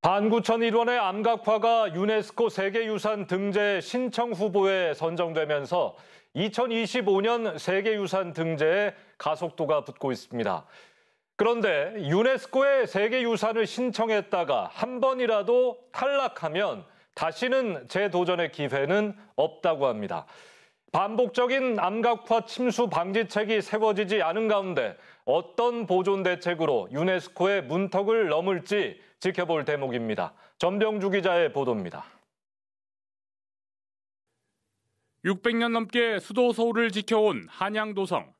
반구천 일원의 암각화가 유네스코 세계유산 등재 신청 후보에 선정되면서 2025년 세계유산 등재에 가속도가 붙고 있습니다. 그런데 유네스코에 세계유산을 신청했다가 한 번이라도 탈락하면 다시는 재도전의 기회는 없다고 합니다. 반복적인 암각화 침수 방지책이 세워지지 않은 가운데 어떤 보존 대책으로 유네스코의 문턱을 넘을지 지켜볼 대목입니다. 전병주 기자의 보도입니다. 600년 넘게 수도 서울을 지켜온 한양도성.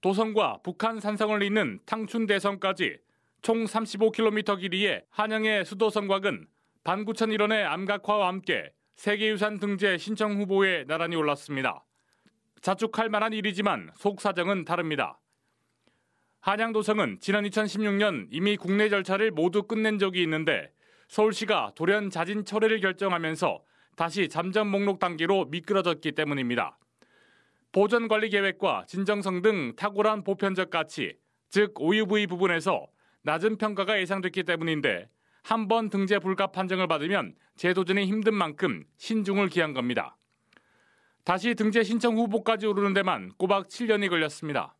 도성과 북한 산성을 잇는 탕춘대성까지 총 35km 길이의 한양의 수도성곽은 반구천 일원의 암각화와 함께 세계유산 등재 신청 후보에 나란히 올랐습니다. 자축할 만한 일이지만 속 사정은 다릅니다. 한양도성은 지난 2016년 이미 국내 절차를 모두 끝낸 적이 있는데 서울시가 돌연 자진 철회를 결정하면서 다시 잠정 목록 단계로 미끄러졌기 때문입니다. 보전 관리 계획과 진정성 등 탁월한 보편적 가치, 즉 OUV 부분에서 낮은 평가가 예상됐기 때문인데 한 번 등재 불가 판정을 받으면 재도전이 힘든 만큼 신중을 기한 겁니다. 다시 등재 신청 후보까지 오르는 데만 꼬박 7년이 걸렸습니다.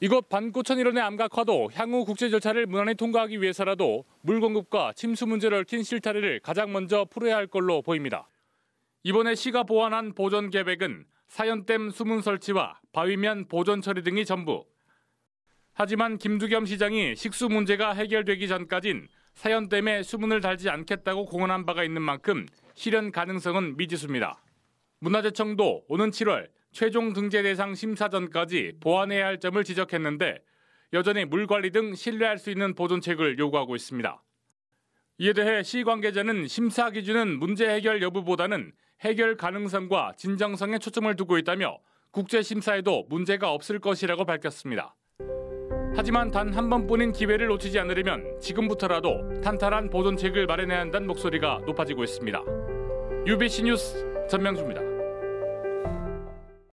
이곳 반고천 일원의 암각화도 향후 국제 절차를 무난히 통과하기 위해서라도 물 공급과 침수 문제를 킨 실타래를 가장 먼저 풀어야 할 걸로 보입니다. 이번에 시가 보완한 보존 계획은 사연댐 수문 설치와 바위면 보존 처리 등이 전부. 하지만 김두겸 시장이 식수 문제가 해결되기 전까진 사연댐에 수문을 달지 않겠다고 공언한 바가 있는 만큼 실현 가능성은 미지수입니다. 문화재청도 오는 7월 최종 등재 대상 심사전까지 보완해야 할 점을 지적했는데 여전히 물 관리 등 신뢰할 수 있는 보존책을 요구하고 있습니다. 이에 대해 시 관계자는 심사 기준은 문제 해결 여부보다는 해결 가능성과 진정성에 초점을 두고 있다며 국제 심사에도 문제가 없을 것이라고 밝혔습니다. 하지만 단 한 번뿐인 기회를 놓치지 않으려면 지금부터라도 탄탄한 보존책을 마련해야 한다는 목소리가 높아지고 있습니다. UBC 뉴스 전명주입니다.